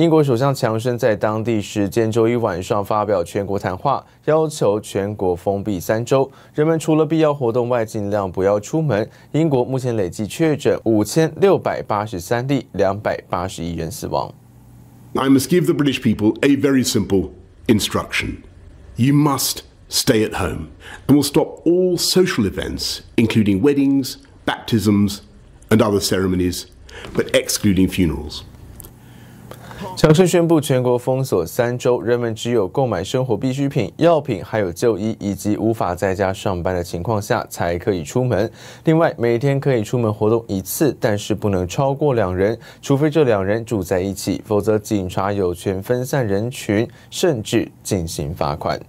英国首相强生在当地时间周一晚上发表全国谈话，要求全国封闭三周，人们除了必要活动外，尽量不要出门。英国目前累计确诊五千六百八十三例，两百八十一人死亡。I must give the British people a very simple instruction: you must stay at home, and will stop all social events, including weddings, baptisms, and other ceremonies, but excluding funerals. 强势宣布全国封锁三周，人们只有购买生活必需品、药品，还有就医，以及无法在家上班的情况下，才可以出门。另外，每天可以出门活动一次，但是不能超过两人，除非这两人住在一起，否则警察有权分散人群，甚至进行罚款。